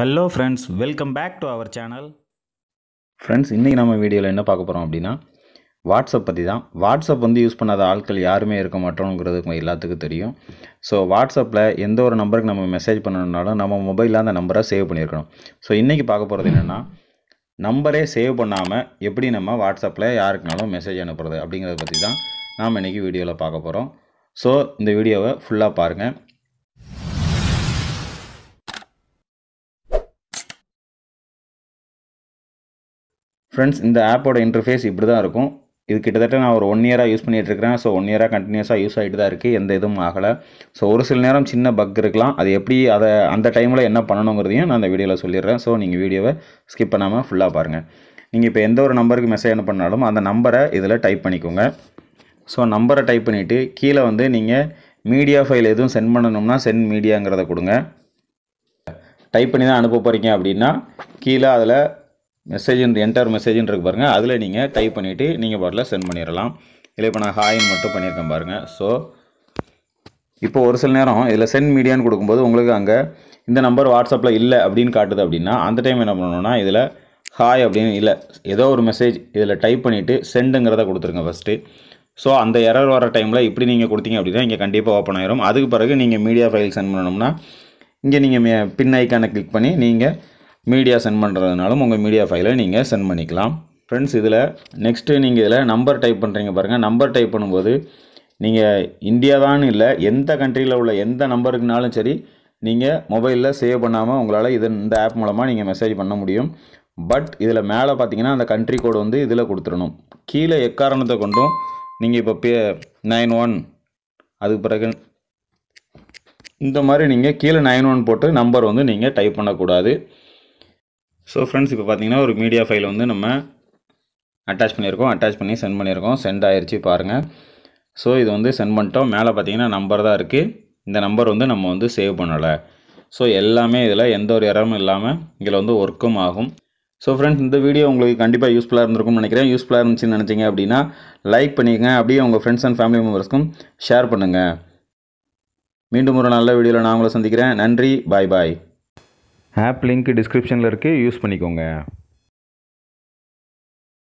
hello friends welcome back to our channel friends இன்றைக்கி நம்ம வீடியோவில் என்ன பார்க்க போகிறோம் அப்படின்னா வாட்ஸ்அப் பற்றி தான் வாட்ஸ்அப் வந்து யூஸ் பண்ணாத ஆட்கள் யாருமே இருக்க மாட்டோங்கிறது எல்லாத்துக்கும் தெரியும் ஸோ வாட்ஸ்அப்பில் எந்த ஒரு நம்பருக்கு நம்ம மெசேஜ் பண்ணணுன்னாலும் நம்ம மொபைலில் அந்த நம்பரை சேவ் பண்ணியிருக்கணும் ஸோ இன்றைக்கி பார்க்க போகிறது என்னென்னா நம்பரே சேவ் பண்ணாமல் எப்படி நம்ம வாட்ஸ்அப்பில் யாருக்குனாலும் மெசேஜ் அனுப்புறது அப்படிங்கிறத பற்றி தான் நாம் இன்றைக்கி வீடியோவில் பார்க்க போகிறோம் ஸோ இந்த வீடியோவை ஃபுல்லாக பாருங்கள் ஃப்ரெண்ட்ஸ் இந்த ஆப்போட இன்டர்ஃபேஸ் இப்படி தான் இருக்கும் இது கிட்டத்தட்ட நான் ஒரு ஒன் இயராக யூஸ் பண்ணிகிட்டு இருக்கிறேன் ஸோ ஒன் இயராக கண்டினியூஸாக யூஸ் ஆகிட்டு தான் இருக்குது எந்த இதுவும் ஆகலை ஸோ ஒரு சில நேரம் சின்ன பக் இருக்கலாம் அது எப்படி அதை அந்த டைமில் என்ன பண்ணணுங்கிறதையும் நான் அந்த வீடியோவில் சொல்லிடுறேன் ஸோ நீங்கள் வீடியோவை ஸ்கிப் பண்ணாமல் ஃபுல்லாக பாருங்கள் நீங்கள் இப்போ எந்த ஒரு நம்பருக்கு மெசேஜ் என்ன பண்ணாலும் அந்த நம்பரை இதில் டைப் பண்ணிக்கோங்க ஸோ நம்பரை டைப் பண்ணிவிட்டு கீழே வந்து நீங்கள் மீடியா ஃபைல் எதுவும் சென்ட் பண்ணணும்னா சென்ட் மீடியாங்கிறத கொடுங்க டைப் பண்ணி தான் அனுப்ப போகிறீங்க அப்படின்னா கீழே அதில் மெசேஜின் என்டர் மெசேஜின்னு இருக்கு பாருங்கள் அதில் நீங்கள் டைப் பண்ணிவிட்டு நீங்கள் பாட்டில் சென்ட் பண்ணிடலாம் இல்லை இப்போ நான் ஹாயின் மட்டும் பண்ணியிருக்கேன் பாருங்கள் ஸோ இப்போ ஒரு சில நேரம் இதில் சென்ட் மீடியான்னு கொடுக்கும்போது உங்களுக்கு அங்கே இந்த நம்பர் வாட்ஸ்அப்பில் இல்லை அப்படின்னு காட்டுது அப்படின்னா அந்த டைம் என்ன பண்ணணும்னா இதில் ஹாய் அப்படின்னு இல்லை ஏதோ ஒரு மெசேஜ் இதில் டைப் பண்ணிவிட்டு சென்டுங்கிறத கொடுத்துருங்க ஃபஸ்ட்டு ஸோ அந்த எரர் வர டைமில் இப்படி நீங்கள் கொடுத்தீங்க அப்படின்னா இங்கே கண்டிப்பாக ஓப்பன் ஆயிரும் அதுக்கு பிறகு நீங்கள் மீடியா ஃபைல் சென்ட் பண்ணணும்னா இங்கே நீங்கள் பின் ஐக்கானை கிளிக் பண்ணி நீங்கள் மீடியா சென்ட் பண்ணுறதுனாலும் உங்கள் மீடியா ஃபைலை நீங்கள் சென்ட் பண்ணிக்கலாம் ஃப்ரெண்ட்ஸ் இதில் நெக்ஸ்ட்டு நீங்கள் இதில் நம்பர் டைப் பண்ணுறீங்க பாருங்கள் நம்பர் டைப் பண்ணும்போது நீங்கள் இந்தியாவான்னு இல்லை எந்த கண்ட்ரியில் உள்ள எந்த நம்பருக்குனாலும் சரி நீங்கள் மொபைலில் சேவ் பண்ணாமல் உங்களால் இது இந்த ஆப் மூலமாக நீங்கள் மெசேஜ் பண்ண முடியும் பட் இதில் மேலே பார்த்தீங்கன்னா அந்த கண்ட்ரி கோடு வந்து இதில் கொடுத்துடணும் கீழே எக்காரணத்தை கொண்டும் நீங்கள் இப்போ பே நைன் ஒன் அதுக்கு பிறகு இந்த மாதிரி நீங்கள் கீழே நைன் ஒன் போட்டு நம்பர் வந்து நீங்கள் டைப் பண்ணக்கூடாது ஸோ ஃப்ரெண்ட்ஸ் இப்போ பார்த்தீங்கன்னா ஒரு மீடியா ஃபைல் வந்து நம்ம அட்டாச் பண்ணியிருக்கோம் அட்டாச் பண்ணி சென்ட் பண்ணியிருக்கோம் சென்ட் ஆயிடுச்சு பாருங்கள் ஸோ இது வந்து சென்ட் பண்ணிட்டோம் மேலே பார்த்தீங்கன்னா நம்பர் தான் இருக்குது இந்த நம்பர் வந்து நம்ம வந்து சேவ் பண்ணலை ஸோ எல்லாமே இதில் எந்த ஒரு இரமும் இல்லாமல் இதில் வந்து ஒர்க்கும் ஆகும் ஸோ ஃப்ரெண்ட்ஸ் இந்த வீடியோ உங்களுக்கு கண்டிப்பாக யூஸ்ஃபுல்லாக இருந்திருக்கும்னு நினைக்கிறேன் யூஸ்ஃபுல்லாக இருந்துச்சுன்னு நினச்சிங்க அப்படின்னா லைக் பண்ணிக்கங்க அப்படியே உங்கள் ஃப்ரெண்ட்ஸ் அண்ட் ஃபேமிலி மெம்பர்ஸ்க்கும் ஷேர் பண்ணுங்கள் மீண்டும் ஒரு நல்ல வீடியோவில் நான் உங்களை சந்திக்கிறேன் நன்றி பாய் பாய் ஆப் லிங்க் டிஸ்கிரிப்ஷனில் இருக்குது யூஸ் பண்ணிக்கோங்க